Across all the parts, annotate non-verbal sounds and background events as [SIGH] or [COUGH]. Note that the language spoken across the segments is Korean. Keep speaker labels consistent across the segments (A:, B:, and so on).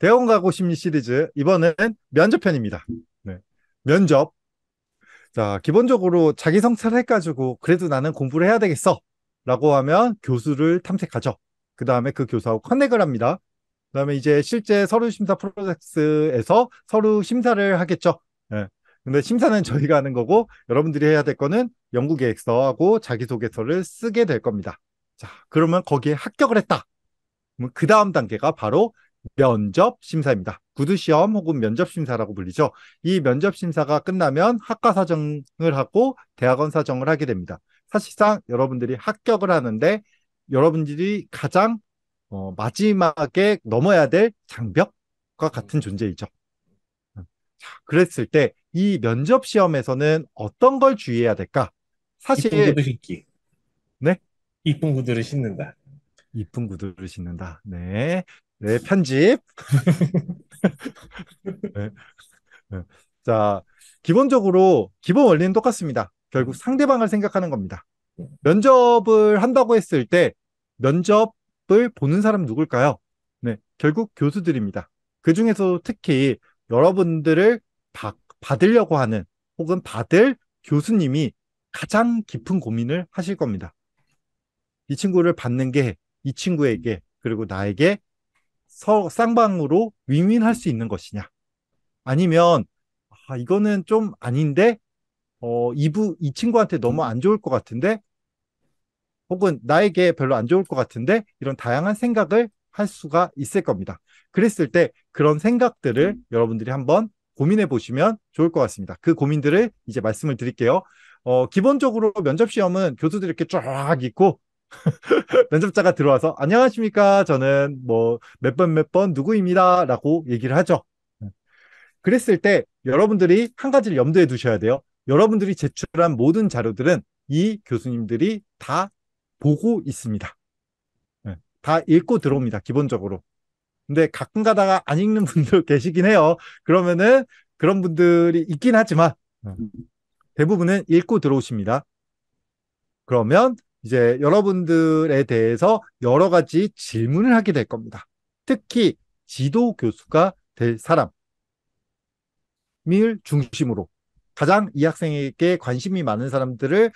A: 대원 가고 심리 시리즈 이번엔 면접편입니다. 네. 면접. 자, 기본적으로 자기 성찰 을 해가지고 그래도 나는 공부를 해야 되겠어라고 하면 교수를 탐색하죠. 그 다음에 그 교수하고 커넥을 합니다. 그 다음에 이제 실제 서류 심사 프로젝트에서 서류 심사를 하겠죠. 네. 근데 심사는 [LAUGHS] 저희가 하는 거고 여러분들이 해야 될 거는 연구 계획서하고 자기소개서를 쓰게 될 겁니다. 자, 그러면 거기에 합격을 했다. 그 다음 단계가 바로 면접 심사입니다. 구두 시험 혹은 면접 심사라고 불리죠. 이 면접 심사가 끝나면 학과 사정을 하고 대학원 사정을 하게 됩니다. 사실상 여러분들이 합격을 하는데 여러분들이 가장 어, 마지막에 넘어야 될 장벽과 같은 음. 존재이죠. 음. 자, 그랬을 때 이 면접 시험에서는 어떤 걸 주의해야 될까? 사실 이쁜 구두 신기. 네? 이쁜 구두를 신는다. 이쁜 구두를 신는다. 네. 네, 편집. [LAUGHS] 네. 네. 자, 기본적으로 기본 원리는 똑같습니다. 결국 음. 상대방을 생각하는 겁니다. 네. 면접을 한다고 했을 때 면접을 보는 사람 누굴까요? 네, 결국 교수들입니다. 그 중에서 특히 여러분들을 받, 받으려고 하는 혹은 받을 교수님이 가장 깊은 고민을 하실 겁니다. 이 친구를 받는 게 이 친구에게 그리고 나에게 서, 쌍방으로 윈윈할 수 있는 것이냐. 아니면, 아, 이거는 좀 아닌데, 어, 이부, 이 친구한테 너무 안 좋을 것 같은데, 혹은 나에게 별로 안 좋을 것 같은데, 이런 다양한 생각을 할 수가 있을 겁니다. 그랬을 때 그런 생각들을 음. 여러분들이 한번 고민해 보시면 좋을 것 같습니다. 그 고민들을 이제 말씀을 드릴게요. 어, 기본적으로 면접 시험은 교수들이 이렇게 쫙 있고 [LAUGHS] 면접자가 들어와서 안녕하십니까 저는 뭐 몇 번 몇 번 누구입니다라고 얘기를 하죠. 네. 그랬을 때 여러분들이 한 가지를 염두에 두셔야 돼요. 여러분들이 제출한 모든 자료들은 이 교수님들이 다 보고 있습니다. 네. 다 읽고 들어옵니다. 기본적으로. 근데 가끔 가다가 안 읽는 분도 [LAUGHS] 계시긴 해요. 그러면은 그런 분들이 있긴 하지만 네. 대부분은 읽고 들어오십니다. 그러면 이제 여러분들에 대해서 여러 가지 질문을 하게 될 겁니다. 특히 지도 교수가 될 사람을 중심으로 가장 이 학생에게 관심이 많은 사람들을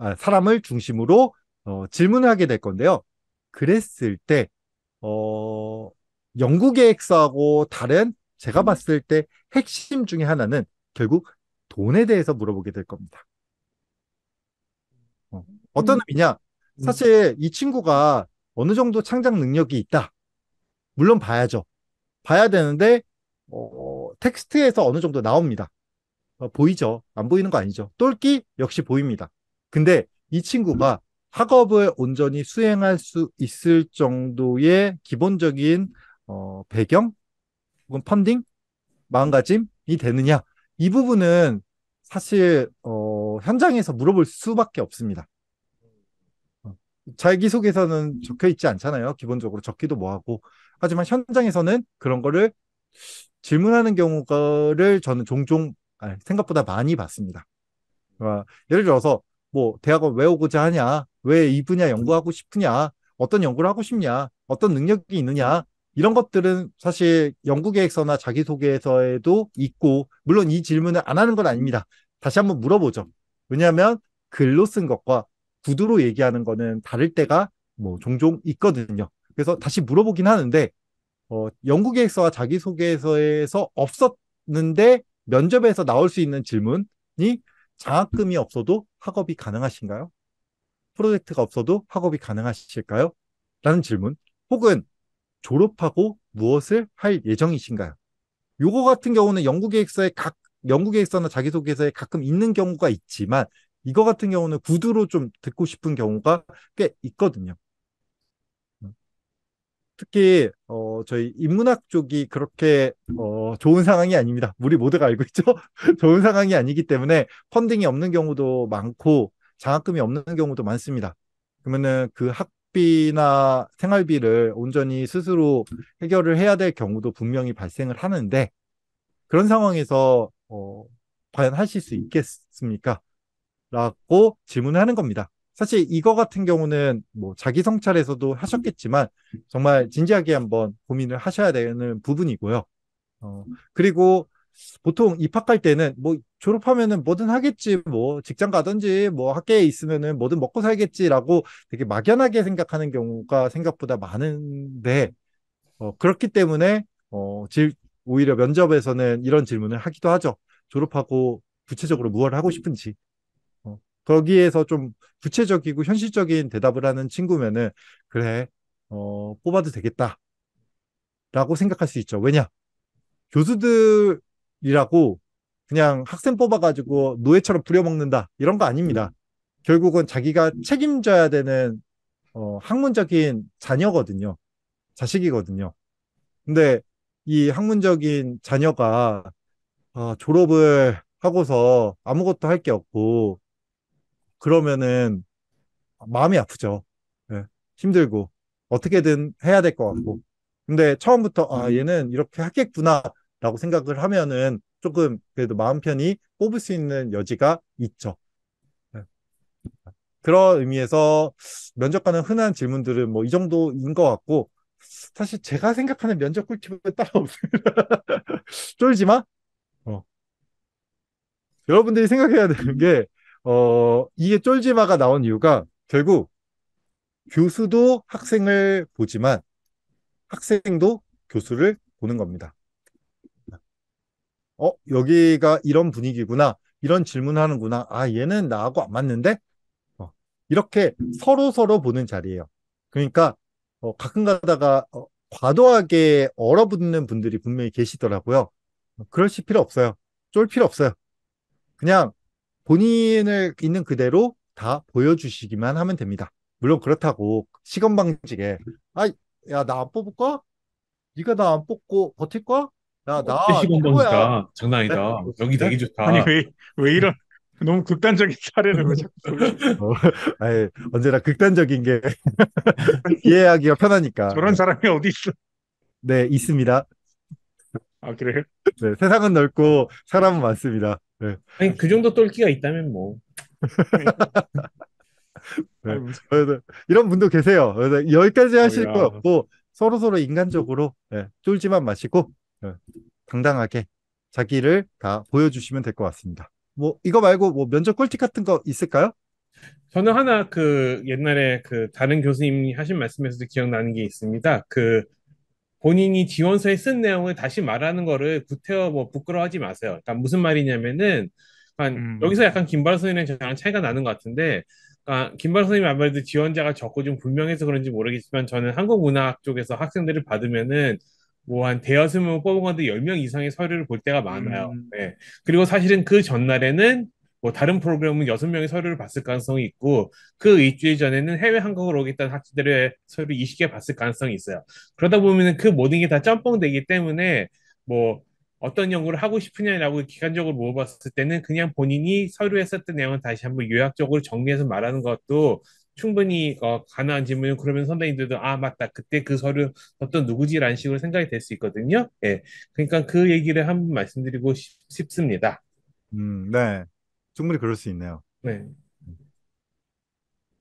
A: 아, 사람을 중심으로 어, 질문을 하게 될 건데요. 그랬을 때 어, 연구 계획서하고 다른 제가 봤을 때 핵심 중에 하나는 결국 돈에 대해서 물어보게 될 겁니다. 어. 떤 음. 의미냐? 음. 사실 이 친구가 어느 정도 창작 능력이 있다. 물론 봐야죠. 봐야 되는데 어, 텍스트에서 어느 정도 나옵니다. 어, 보이죠. 안 보이는 거 아니죠. 똘끼 역시 보입니다. 근데 이 친구가 학업을 온전히 수행할 수 있을 정도의 기본적인 어, 배경 혹은 펀딩 마음가짐이 되느냐 이 부분은 사실 어, 현장에서 물어볼 수밖에 없습니다. 어, 자기소개서는 적혀 있지 않잖아요. 기본적으로 적기도 뭐하고. 하지만 현장에서는 그런 거를 질문하는 경우를 저는 종종 아, 생각보다 많이 봤습니다. 아, 예를 들어서 뭐 대학원 왜 오고자 하냐, 왜 이 분야 연구하고 싶으냐, 어떤 연구를 하고 싶냐, 어떤 능력이 있느냐 이런 것들은 사실 연구 계획서나 자기소개서에도 있고 물론 이 질문을 안 하는 건 아닙니다. 다시 한번 물어보죠. 왜냐하면 글로 쓴 것과 구두로 얘기하는 거는 다를 때가 뭐 종종 있거든요. 그래서 다시 물어보긴 하는데 어, 연구계획서와 자기소개서에서 없었는데 면접에서 나올 수 있는 질문이 장학금이 없어도 학업이 가능하신가요? 프로젝트가 없어도 학업이 가능하실까요? 라는 질문 혹은 졸업하고 무엇을 할 예정이신가요? 요거 같은 경우는 연구계획서에 각 영국에 있어나 자기소개서에 가끔 있는 경우가 있지만 이거 같은 경우는 구두로 좀 듣고 싶은 경우가 꽤 있거든요. 음. 특히 어, 저희 인문학 쪽이 그렇게 어, 좋은 상황이 아닙니다. 우리 모두가 알고 있죠. [LAUGHS] 좋은 상황이 아니기 때문에 펀딩이 없는 경우도 많고 장학금이 없는 경우도 많습니다. 그러면은 그 학비나 생활비를 온전히 스스로 해결을 해야 될 경우도 분명히 발생을 하는데 그런 상황에서 어, 과연 하실 수 음. 있겠습니까? 라고 질문을 하는 겁니다. 사실 이거 같은 경우는 뭐 자기 성찰에서도 하셨겠지만 정말 진지하게 한번 고민을 하셔야 되는 부분이고요. 어, 그리고 보통 입학할 때는 뭐 졸업하면은 뭐든 하겠지 뭐 직장 가든지 뭐 학계에 있으면은 뭐든 먹고 살겠지라고 되게 막연하게 생각하는 경우가 생각보다 많은데 어, 그렇기 때문에 어, 질, 오히려 면접에서는 이런 질문을 하기도 하죠. 졸업하고 구체적으로 무엇을 하고 싶은지. 어, 거기에서 좀 구체적이고 현실적인 대답을 하는 친구면은, 그래, 어, 뽑아도 되겠다. 라고 생각할 수 있죠. 왜냐? 교수들이라고 그냥 학생 뽑아가지고 노예처럼 부려먹는다. 이런 거 아닙니다. 음. 결국은 자기가 책임져야 되는, 어, 학문적인 자녀거든요. 자식이거든요. 근데 이 학문적인 자녀가 어, 졸업을 하고서 아무것도 할 게 없고 그러면은 마음이 아프죠. 네. 힘들고 어떻게든 해야 될 것 같고. 근데 처음부터 아 음. 얘는 이렇게 하겠구나라고 생각을 하면은 조금 그래도 마음 편히 뽑을 수 있는 여지가 있죠. 예. 그런 의미에서 면접관은 흔한 질문들은 뭐 이 정도인 것 같고 사실 제가 생각하는 면접 꿀팁은 따로 없습니다. [LAUGHS] 쫄지 마. 어. 여러분들이 생각해야 되는 게, 어, 이게 쫄지 마가 나온 이유가 결국 교수도 학생을 보지만 학생도 교수를 보는 겁니다. 어, 여기가 이런 분위기구나. 이런 질문하는구나. 아, 얘는 나하고 안 맞는데? 어, 이렇게 서로 서로 보는 자리예요. 그러니까 어, 가끔 가다가 어, 과도하게 얼어붙는 분들이 분명히 계시더라고요. 어, 그러실 필요 없어요. 쫄 필요 없어요. 그냥 본인을 있는 그대로 다 보여주시기만 하면 됩니다. 물론 그렇다고 시건 방직에 아, 야 나 안 뽑을 까 네가 나 안 뽑고 버틸 까 야, 나 시간 방직다 장난이다. 여기 네. 되게 좋다. 아니 왜 왜 이런 너무
B: 극단적인 사례를 왜죠
A: 음. 어, 아니, 언제나 극단적인 게 [LAUGHS] 이해하기가 편하니까. 저런 네. 사람이 어디 있어? 네, 있습니다. 아, 그래 네, 세상은 넓고 사람은 많습니다. 네. 아니, 그 정도 똘끼가 있다면 뭐. [LAUGHS] 네. 이런 분도 계세요. 여기까지 하실 거 없고 서로 서로 인간적으로 네, 쫄지만 마시고 네, 당당하게 자기를 다 보여주시면 될 것 같습니다. 뭐 이거 말고 뭐 면접 꿀팁 같은 거 있을까요?
B: 저는 하나 그 옛날에 그 다른 교수님이 하신 말씀에서도 기억나는 게 있습니다. 그 본인이 지원서에 쓴 내용을 다시 말하는 거를 구태여 뭐 부끄러워하지 마세요. 그러니까 무슨 말이냐면은 음. 여기서 약간 김발라 선생님이랑 저랑 차이가 나는 것 같은데 그러니까 김발라 선생님 아무래도 지원자가 적고 좀 불명해서 그런지 모르겠지만 저는 한국문학 쪽에서 학생들을 받으면은 뭐한 대여섯 명뽑은건데 10명 이상의 서류를 볼 때가 많아요. 음. 네. 그리고 사실은 그 전날에는 뭐 다른 프로그램은 여섯 명의 서류를 봤을 가능성이 있고 그 일주일 전에는 해외 한국으로 오겠다는 학생들의 서류를 20개 봤을 가능성이 있어요. 그러다 보면은 그 모든 게 다 짬뽕되기 때문에 뭐 어떤 연구를 하고 싶으냐라고 기간적으로 모아봤을 때는 그냥 본인이 서류에 썼던 내용을 다시 한번 요약적으로 정리해서 말하는 것도 충분히 어, 가능한 질문이 그러면 선생님들도 아 맞다 그때 그 서류 어떤 누구지라는 식으로 생각이 될 수 있거든요. 예, 그러니까 그 얘기를 한번 말씀드리고 싶, 습니다 음, 네, 충분히 그럴 수 있네요. 네.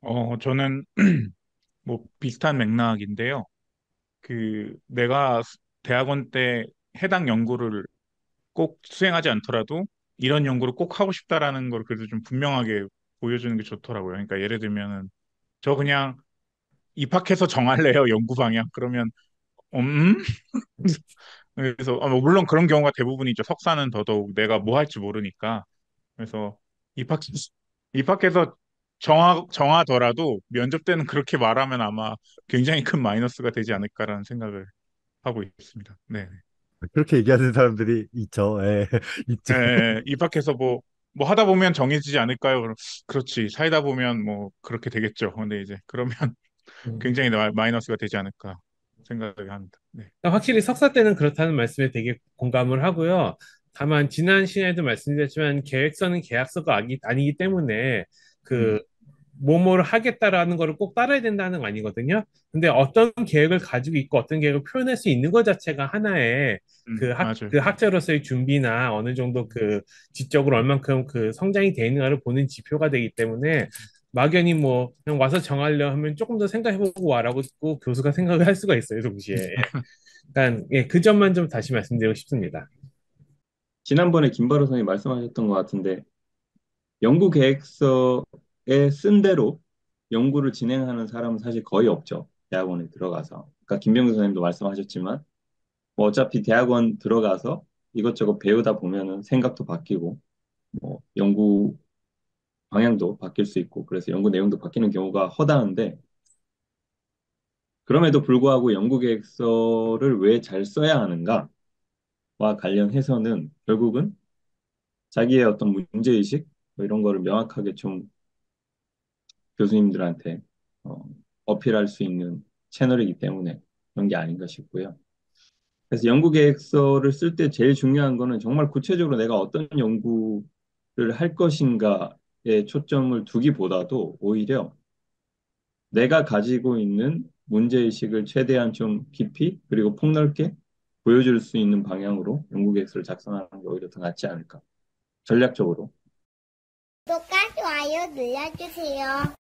B: 어, 저는 [CLEARS THROAT] 뭐 비슷한 맥락인데요. 그 내가 대학원 때 해당 연구를 꼭 수행하지 않더라도 이런 연구를 꼭 하고 싶다라는 걸 그래도 좀 분명하게 보여주는 게 좋더라고요. 그러니까 예를 들면은 저 그냥 입학해서 정할래요 연구 방향 그러면 음 [LAUGHS] 그래서 아, 뭐 물론 그런 경우가 대부분이죠 석사는 더더욱 내가 뭐 할지 모르니까 그래서 입학 입학해서 정하 정하더라도 면접 때는 그렇게 말하면 아마 굉장히 큰 마이너스가 되지 않을까라는 생각을 하고 있습니다.
A: 네. 그렇게 얘기하는 사람들이 있죠. 예, 있 [LAUGHS] 예,
B: 예. 입학해서 뭐뭐 하다 보면 정해지지 않을까요? 그럼 그렇지 살다 보면 뭐 그렇게 되겠죠. 근데 이제 그러면 음. [LAUGHS] 굉장히 마이너스가 되지 않을까 생각을 합니다. 네. 그러니까 확실히 석사 때는 그렇다는 말씀에 되게 공감을 하고요. 다만 지난 시간에도 말씀드렸지만 계획서는 계약서가 아 아니기 때문에 그 음. 뭐뭐를 하겠다라는 거를 꼭 따라야 된다는 거 아니거든요. 근데 어떤 계획을 가지고 있고 어떤 계획을 표현할 수 있는 것 자체가 하나의 음, 그, 학, 그 학자로서의 준비나 어느 정도 그 지적으로 얼만큼 그 성장이 되어 있는가를 보는 지표가 되기 때문에 막연히 뭐 그냥 와서 정하려 하면 조금 더 생각해보고 와라고 듣고 교수가 생각을 할 수가 있어요 동시에. 그러 예. 예, 그 점만 좀 다시 말씀드리고
C: 싶습니다. 지난번에 김바로 선생님 말씀하셨던 것 같은데 연구 계획서 쓴 대로 연구를 진행하는 사람은 사실 거의 없죠. 대학원에 들어가서. 그러니까 김병수 선생님도 말씀하셨지만 뭐 어차피 대학원 들어가서 이것저것 배우다 보면은 생각도 바뀌고 뭐 연구 방향도 바뀔 수 있고 그래서 연구 내용도 바뀌는 경우가 허다한데 그럼에도 불구하고 연구 계획서를 왜 잘 써야 하는가와 관련해서는 결국은 자기의 어떤 문제의식 뭐 이런 거를 명확하게 좀 교수님들한테 어, 어필할 수 있는 채널이기 때문에 그런 게 아닌가 싶고요. 그래서 연구 계획서를 쓸 때 제일 중요한 거는 정말 구체적으로 내가 어떤 연구를 할 것인가에 초점을 두기보다도 오히려 내가 가지고 있는 문제의식을 최대한 좀 깊이 그리고 폭넓게 보여줄 수 있는 방향으로 연구 계획서를 작성하는 게 오히려 더 낫지 않을까. 전략적으로. 구독과
B: 좋아요 눌러주세요.